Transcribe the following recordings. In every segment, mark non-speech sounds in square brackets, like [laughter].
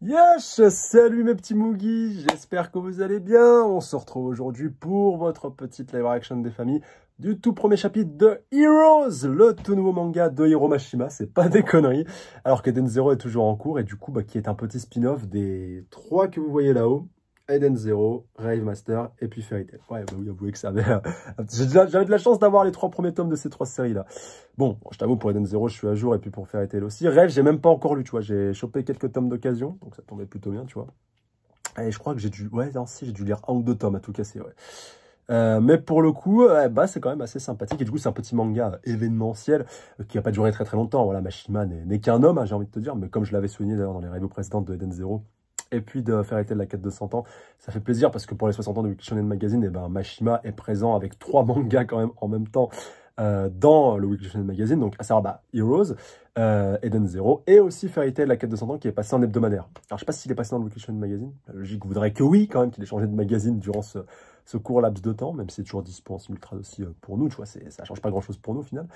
Yes Salut mes petits Moogies, j'espère que vous allez bien. On se retrouve aujourd'hui pour votre petite live action des familles du tout premier chapitre de Heroes, le tout nouveau manga de Hiromashima, c'est pas des conneries. Alors que DenZero Zero est toujours en cours et du coup, bah, qui est un petit spin-off des trois que vous voyez là-haut, Eden Zero, Rave Master et puis Fairy Tail. Ouais, bah oui, avouez que ça avait. J'avais de la chance d'avoir les trois premiers tomes de ces trois séries-là. Bon, je t'avoue, pour Eden Zero, je suis à jour et puis pour Fairy Tail aussi. Rave, j'ai même pas encore lu, tu vois. J'ai chopé quelques tomes d'occasion, donc ça tombait plutôt bien, tu vois. Et je crois que j'ai dû. Ouais, non, si, j'ai dû lire un ou deux tomes à tout casser, ouais. Euh, mais pour le coup, euh, bah, c'est quand même assez sympathique. Et du coup, c'est un petit manga événementiel euh, qui n'a pas duré très très longtemps. Voilà, Mashima n'est qu'un homme, hein, j'ai envie de te dire. Mais comme je l'avais souligné d'ailleurs dans les révues précédentes de Eden Zero, et puis de faire de la quête de 100 ans. Ça fait plaisir parce que pour les 60 ans de Weekly Shonen Magazine, et eh ben, Mashima est présent avec trois mangas quand même en même temps euh, dans le Weekly Shonen Magazine, donc à savoir bah, Heroes, euh, Eden Zero, et aussi Fairy Tail, la quête de 100 ans, qui est passée en hebdomadaire. Alors je sais pas s'il est passé dans le Weekly Shonen Magazine, la logique voudrait que oui, quand même, qu'il ait changé de magazine durant ce, court laps de temps, même si c'est toujours dispo aussi euh, pour nous, tu vois, ça change pas grand-chose pour nous au final.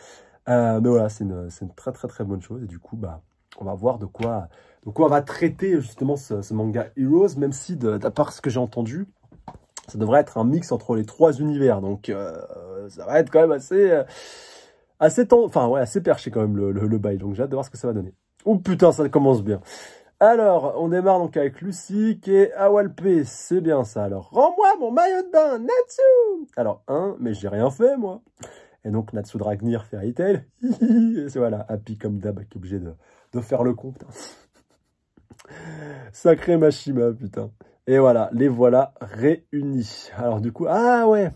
mais voilà, c'est une, une, très très très bonne chose, et du coup, bah on va voir de quoi, de quoi on va traiter justement ce, manga Heroes, même si, d'après ce que j'ai entendu, ça devrait être un mix entre les trois univers. Donc, euh, ça va être quand même assez, euh, assez, enfin, ouais, assez perché quand même le, le, bail. Donc, j'ai hâte de voir ce que ça va donner. Oh putain, ça commence bien. Alors, on démarre donc avec Lucy qui est Awalpé. C'est bien ça. Alors, rends-moi mon maillot de bain, Natsu Alors, un, mais j'ai rien fait, moi. Et donc, Natsu Dragnir, Fairy Tail. [laughs] et voilà, happy comme d'hab, qui est obligé de de faire le compte [laughs] Sacré Mashima, putain. Et voilà, les voilà réunis. Alors du coup, ah ouais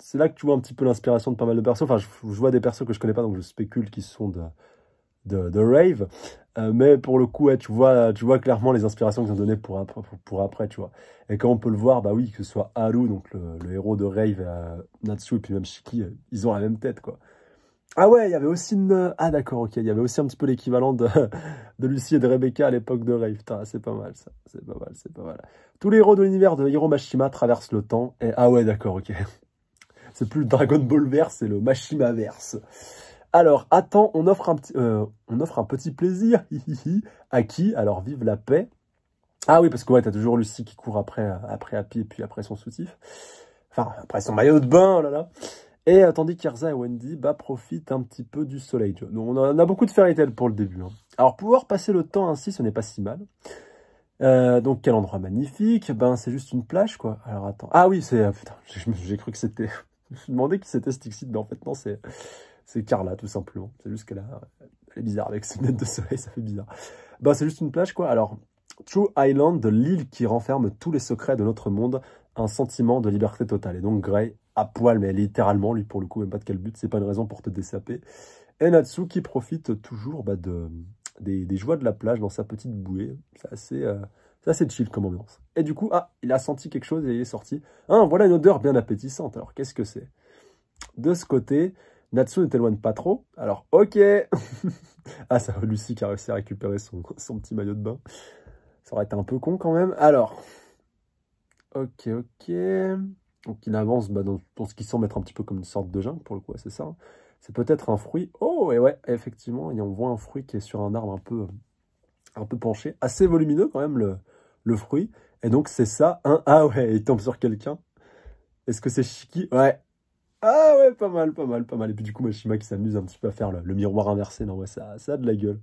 C'est là que tu vois un petit peu l'inspiration de pas mal de personnes, Enfin, je, vois des persos que je connais pas, donc je spécule qu'ils sont de, de, de rave. Euh, mais pour le coup, ouais, tu, vois, tu vois clairement les inspirations qu'ils ont données pour, pour, après, tu vois. Et quand on peut le voir, bah oui, que ce soit Haru, donc le, héros de Rave, euh, Natsu, et puis même Shiki, euh, ils ont la même tête, quoi. Ah ouais, il y avait aussi une... Ah d'accord, ok, il y avait aussi un petit peu l'équivalent de, [laughs] de Lucie et de Rebecca à l'époque de T'as, c'est pas mal ça, c'est pas mal, c'est pas mal. Tous les héros de l'univers de Hiro Mashima traversent le temps. Et... Ah ouais, d'accord, ok. [laughs] C'est plus le Dragon Ball verse, c'est le Mashima verse. Alors, attends, on offre un petit, euh, on offre un petit plaisir. [laughs] à qui Alors, vive la paix. Ah oui, parce que ouais, t'as toujours Lucie qui court après, après Happy et puis après son soutif. Enfin, après son maillot de bain, oh là là. Et tandis qu'Erza et Wendy bah, profitent un petit peu du soleil. on a, a beaucoup de fairy tales pour le début. Hein. Alors pouvoir passer le temps ainsi, ce n'est pas si mal. Euh, donc quel endroit magnifique, ben c'est juste une plage quoi. Alors attends, ah oui c'est, ah, putain, [laughs] j'ai cru que c'était, [laughs] je me demandais qui c'était Stixit, mais en fait non c'est, c'est Carla tout simplement. C'est juste qu'elle est bizarre avec ses lunettes de soleil, ça fait bizarre. Ben c'est juste une plage quoi. Alors True Island, l'île qui renferme tous les secrets de notre monde, un sentiment de liberté totale. Et donc Grey à poil, mais littéralement, lui pour le coup, même pas de quel but, c'est pas une raison pour te décaper. Et Natsu qui profite toujours bah, de, des, joies de la plage dans sa petite bouée. Euh, c'est assez, chill comme ambiance. Et du coup, ah, il a senti quelque chose et il est sorti. Hein, voilà une odeur bien appétissante. Alors qu'est-ce que c'est De ce côté, Natsu ne t'éloigne pas trop. Alors ok [laughs] Ah, ça Lucie qui a réussi à récupérer son, son petit maillot de bain. Ça aurait été un peu con quand même. Alors. Ok, ok. Donc il avance bah, dans, ce qui semble être un petit peu comme une sorte de jungle, pour le coup, c'est ça. Hein. C'est peut-être un fruit. Oh, et ouais, effectivement, et on voit un fruit qui est sur un arbre un peu, euh, un peu penché, assez volumineux quand même, le, fruit. Et donc c'est ça, Ah ouais, il tombe sur quelqu'un. Est-ce que c'est Chiki Ouais. Ah ouais, pas mal, pas mal, pas mal. Et puis du coup, Machima qui s'amuse un petit peu à faire le, miroir inversé. Non, ouais, ça, ça a de la gueule.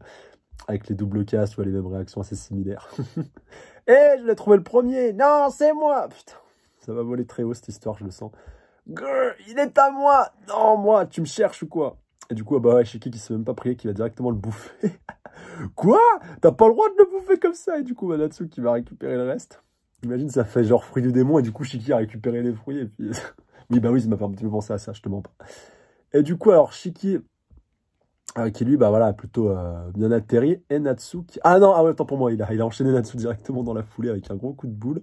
Avec les doubles castes, ou les mêmes réactions assez similaires. [laughs] Eh, je l'ai trouvé le premier Non, c'est moi Putain ça va voler très haut cette histoire, je le sens. il est à moi Non, moi, tu me cherches ou quoi Et du coup, bah Shiki qui se même pas prier, qui va directement le bouffer. [laughs] quoi T'as pas le droit de le bouffer comme ça Et du coup, Natsuki qui va récupérer le reste. Imagine, ça fait genre fruit du démon, et du coup, Shiki a récupéré les fruits, et puis... [laughs] oui, bah oui, ça m'a fait un petit peu penser à ça, je te mens pas. Et du coup, alors, Shiki... Euh, qui lui, bah voilà, plutôt euh, bien atterri. Et Natsu Ah non, ah ouais, attends pour moi, il a, il a enchaîné Natsu directement dans la foulée avec un gros coup de boule.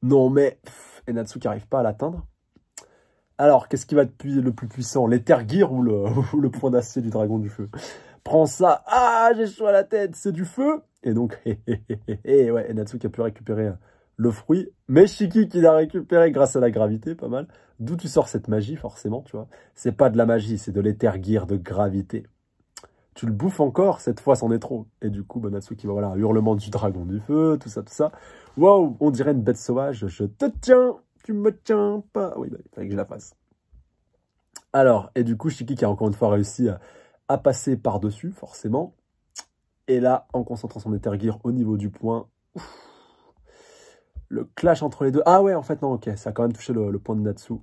Non mais... Enatsu qui n'arrive pas à l'atteindre. Alors, qu'est-ce qui va être le plus puissant L'Ether [laughs] ou le, point d'acier du dragon du feu Prends ça Ah, j'ai chaud à la tête, c'est du feu Et donc, [laughs] Enatsu qui a pu récupérer euh, le fruit, mais Shiki qui l'a récupéré grâce à la gravité, pas mal. D'où tu sors cette magie, forcément, tu vois C'est pas de la magie, c'est de l'Ether de gravité tu le bouffes encore, cette fois c'en est trop. Et du coup, Bonatsu qui va, voilà, hurlement du dragon du feu, tout ça, tout ça. Waouh, on dirait une bête sauvage, je te tiens, tu me tiens pas. Oui, bah, il fallait que je la fasse. Alors, et du coup, Shiki qui a encore une fois réussi à, passer par-dessus, forcément. Et là, en concentrant son Gear au niveau du point, le clash entre les deux. Ah ouais, en fait, non, ok, ça a quand même touché le point de Natsu.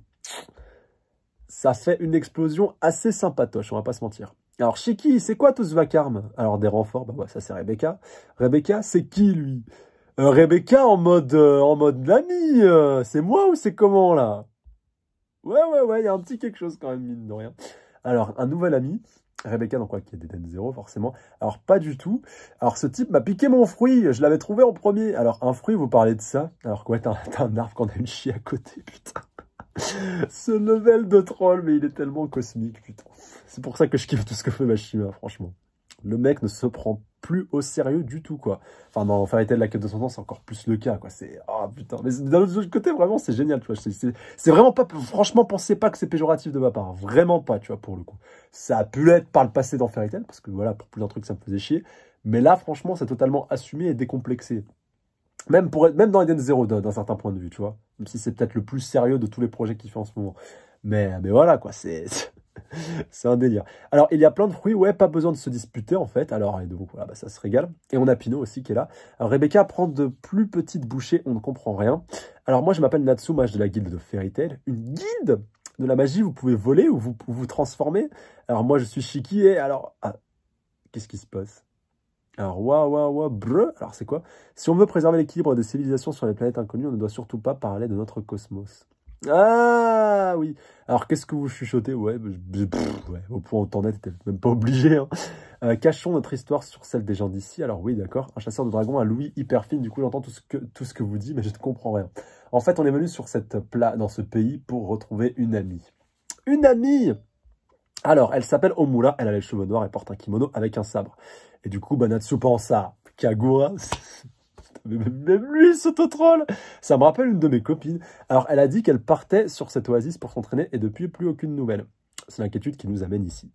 Ça fait une explosion assez sympatoche, on va pas se mentir. Alors, chez qui C'est quoi tout ce vacarme Alors, des renforts, bah ça c'est Rebecca. Rebecca, c'est qui lui euh, Rebecca en mode euh, en mode l'ami euh, C'est moi ou c'est comment là Ouais, ouais, ouais, il y a un petit quelque chose quand même, mine de rien. Alors, un nouvel ami. Rebecca, donc quoi, qui a des zéro forcément. Alors, pas du tout. Alors, ce type m'a piqué mon fruit. Je l'avais trouvé en premier. Alors, un fruit, vous parlez de ça Alors, quoi, t'as un, arbre qu'on a une chie à côté, putain. [laughs] ce level de troll, mais il est tellement cosmique, putain. C'est pour ça que je kiffe tout ce que fait Machima, franchement. Le mec ne se prend plus au sérieux du tout, quoi. Enfin, dans en Fairy la quête de son temps, c'est encore plus le cas, quoi. C'est... Ah, putain. Mais d'un autre côté, vraiment, c'est génial, tu vois. C'est vraiment pas... Franchement, pensez pas que c'est péjoratif de ma part. Vraiment pas, tu vois, pour le coup. Ça a pu l'être par le passé dans Fairy parce que, voilà, pour d'un trucs, ça me faisait chier. Mais là, franchement, c'est totalement assumé et décomplexé. Même, pour, même dans Eden Zero d'un certain point de vue, tu vois. Même si c'est peut-être le plus sérieux de tous les projets qu'il fait en ce moment. Mais, mais voilà, quoi, c'est... [laughs] c'est un délire. Alors, il y a plein de fruits, ouais, pas besoin de se disputer en fait. Alors, et donc voilà, bah, ça se régale. Et on a Pino aussi qui est là. Alors, Rebecca prend de plus petites bouchées, on ne comprend rien. Alors, moi, je m'appelle Natsu, mage de la guilde de Fairy Tail. Une guilde de la magie, vous pouvez voler ou vous, vous transformer. Alors, moi, je suis Shiki et alors. Ah, qu'est-ce qui se passe alors, wa wa wa Alors, c'est quoi Si on veut préserver l'équilibre des civilisations sur les planètes inconnues, on ne doit surtout pas parler de notre cosmos. Ah oui Alors, qu'est-ce que vous chuchotez ouais, au point où t'en es, t'étais même pas obligé. Hein. Euh, cachons notre histoire sur celle des gens d'ici. Alors oui, d'accord, un chasseur de dragons, un Louis hyper fine, du coup j'entends tout, ce que, tout ce que vous dites, mais je ne comprends rien. En fait, on est venu sur cette plat dans ce pays pour retrouver une amie. Une amie alors, elle s'appelle Omura, elle a les cheveux noirs et porte un kimono avec un sabre. Et du coup, Banatsu pense à Kagura. [laughs] Même lui, ce s'auto-troll Ça me rappelle une de mes copines. Alors, elle a dit qu'elle partait sur cette oasis pour s'entraîner et depuis, plus aucune nouvelle. C'est l'inquiétude qui nous amène ici.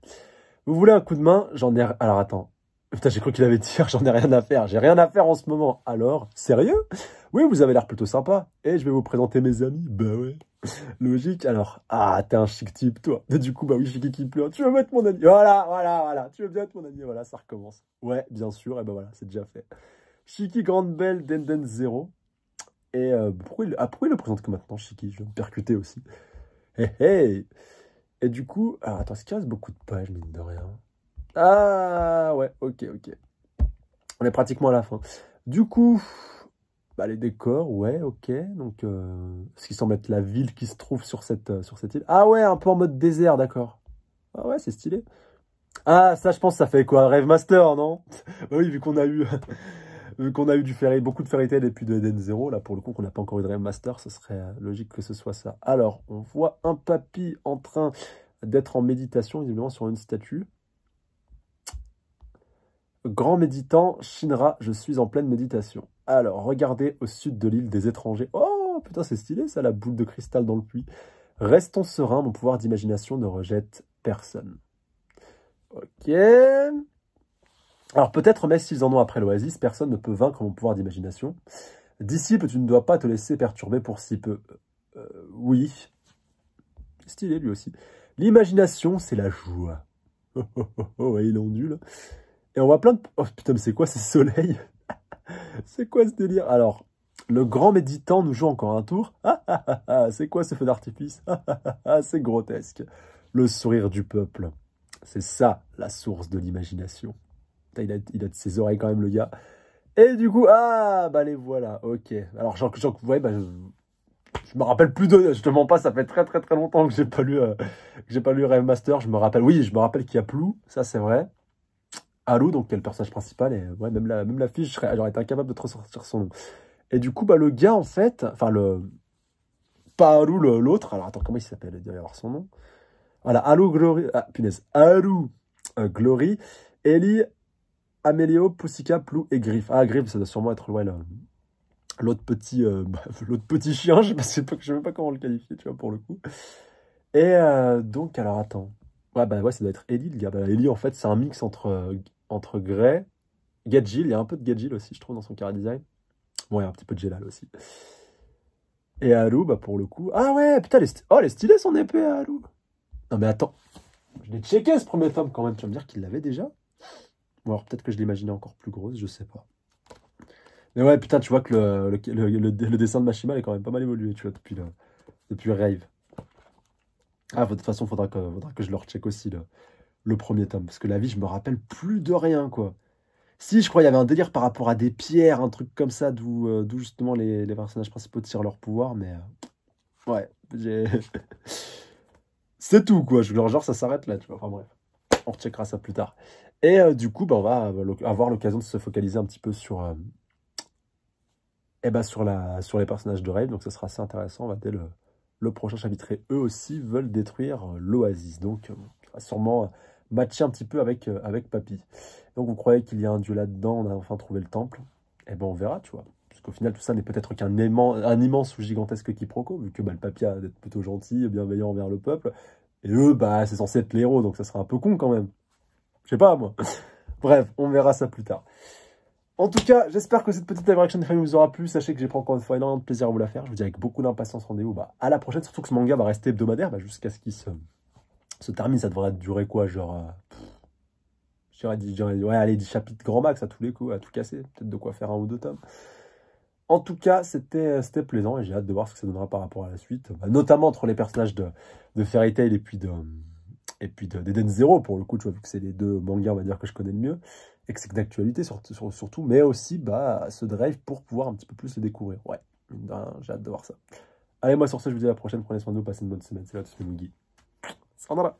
Vous voulez un coup de main J'en ai... Alors, attends. Putain, j'ai cru qu'il avait dit, j'en ai rien à faire. J'ai rien à faire en ce moment. Alors, sérieux Oui, vous avez l'air plutôt sympa. Et je vais vous présenter mes amis. Bah ouais. [laughs] Logique, alors, ah, t'es un chic type, toi. Et [laughs] du coup, bah oui, Chiki qui pleure. Tu veux mettre mon ami Voilà, voilà, voilà. Tu veux bien être mon ami Voilà, ça recommence. Ouais, bien sûr, et eh bah ben voilà, c'est déjà fait. Chiki, grande belle, Denden Zero. Et euh, ah, pourquoi, il, le présente que maintenant, Chiki, Je vais me percuter aussi. Hé hey, Et du coup, attends, est-ce qu'il reste beaucoup de pages, mine de rien Ah, ouais, ok, ok. On est pratiquement à la fin. Du coup, bah, les décors, ouais, ok. Donc, euh, ce qui semble être la ville qui se trouve sur cette, euh, sur cette île. Ah ouais, un peu en mode désert, d'accord. Ah ouais, c'est stylé. Ah, ça, je pense, ça fait quoi rêve Master, non [laughs] Bah oui, vu qu'on a eu... [laughs] vu qu'on a eu du ferry, beaucoup de fairy tale et puis de Eden Zero, là pour le coup qu'on n'a pas encore eu de rêve Master, ce serait euh, logique que ce soit ça. Alors, on voit un papy en train d'être en méditation, évidemment, sur une statue. Grand méditant, Shinra, je suis en pleine méditation. Alors, regardez au sud de l'île des étrangers. Oh, putain, c'est stylé ça, la boule de cristal dans le puits. Restons sereins, mon pouvoir d'imagination ne rejette personne. Ok. Alors peut-être, mais s'ils en ont après l'oasis, personne ne peut vaincre mon pouvoir d'imagination. Disciple, tu ne dois pas te laisser perturber pour si peu. Euh, oui. Stylé lui aussi. L'imagination, c'est la joie. [laughs] Oh, oh, oh, oh il ondule. Et on voit plein de... Oh putain, mais c'est quoi ce soleil [laughs] C'est quoi ce délire Alors, le grand méditant nous joue encore un tour. Ah, ah, ah, c'est quoi ce feu d'artifice C'est grotesque. Le sourire du peuple. C'est ça, la source de l'imagination. Il a, de ses oreilles quand même, le gars. Et du coup, ah, bah les voilà, ok. Alors, genre, genre voyez bah, je, me rappelle plus de, je te mens pas, ça fait très très très longtemps que j'ai pas lu, euh, que j'ai pas lu Rave Master. Je me rappelle, oui, je me rappelle qu'il y a Plou, ça c'est vrai. Haru, donc qui le personnage principal, et ouais, même la, même la fille, j'aurais été incapable de ressortir son nom. Et du coup, bah, le gars, en fait, enfin, le. Pas Haru, l'autre, alors attends, comment il s'appelle Il doit y avoir son nom. Voilà, Haru Glory, ah, punaise, Haru euh, Glory, Ellie, Amelio, Poussica, Plou et Griff. Ah, Griff, ça doit sûrement être, L'autre petit, euh, [laughs] bah, petit chien, je ne sais, pas, je sais pas comment le qualifier, tu vois, pour le coup. Et euh, donc, alors attends. Ouais, bah ouais, ça doit être Ellie, le gars. Bah, Ellie, en fait, c'est un mix entre entre Gray, Gadjil, il y a un peu de Gadjil aussi, je trouve, dans son carré design. Bon, il y a un petit peu de Gelal aussi. Et Haru, bah pour le coup. Ah ouais, putain, les oh, les son épée à Haru. Non mais attends. Je l'ai checké ce premier tome quand même. Tu vas me dire qu'il l'avait déjà Ou alors peut-être que je l'imaginais encore plus grosse, je sais pas. Mais ouais, putain, tu vois que le, le, dessin de Mashima est quand même pas mal évolué, tu vois, depuis, le, Rave. Ah, de toute façon, faudra que, faudra que je le recheck aussi. là le premier tome. Parce que la vie, je me rappelle plus de rien, quoi. Si, je crois, qu'il y avait un délire par rapport à des pierres, un truc comme ça, d'où euh, d'où justement les, les, personnages principaux tirent leur pouvoir, mais. Euh, ouais, [laughs] C'est tout, quoi. Je leur genre, ça s'arrête là, tu vois. Enfin bref, on recheckera ça plus tard. Et euh, du coup, bah, on va avoir l'occasion de se focaliser un petit peu sur. Eh ben, sur, la, sur les personnages de Rave, donc ça sera assez intéressant. On va dès le, le prochain chapitre, et eux aussi veulent détruire l'oasis. Donc, sûrement matcher un petit peu avec, euh, avec Papy. Donc vous croyez qu'il y a un dieu là-dedans, on a enfin trouvé le temple Eh ben on verra, tu vois. Parce qu'au final, tout ça n'est peut-être qu'un un immense ou gigantesque quiproquo, vu que bah, le papy a d'être plutôt gentil, bienveillant envers le peuple. Et eux, bah, c'est censé être l'héros, donc ça sera un peu con quand même. Je sais pas, moi. [laughs] Bref, on verra ça plus tard. En tout cas, j'espère que cette petite live de famille vous aura plu. Sachez que j'ai pris encore une fois énormément de plaisir à vous la faire. Je vous dis avec beaucoup d'impatience rendez-vous bah, à la prochaine, surtout que ce manga va rester hebdomadaire bah, jusqu'à ce qu'il se ce termine, ça devrait durer quoi Genre. Euh, je J'aurais dit, ouais, allez, 10 chapitres grand max à tous les coups, à tout casser. Peut-être de quoi faire un ou deux tomes. En tout cas, c'était euh, plaisant et j'ai hâte de voir ce que ça donnera par rapport à la suite. Bah, notamment entre les personnages de, Fairy Tail et puis de. Et puis d'Eden Zero, pour le coup, tu vois, vu que c'est les deux mangas, on va dire, que je connais le mieux, et que c'est d'actualité surtout, surtout, mais aussi bah, ce drive pour pouvoir un petit peu plus le découvrir. Ouais, j'ai hâte de voir ça. Allez, moi, sur ce, je vous dis à la prochaine. Prenez soin de vous, passez une bonne semaine. C'est là, tout ce さよなら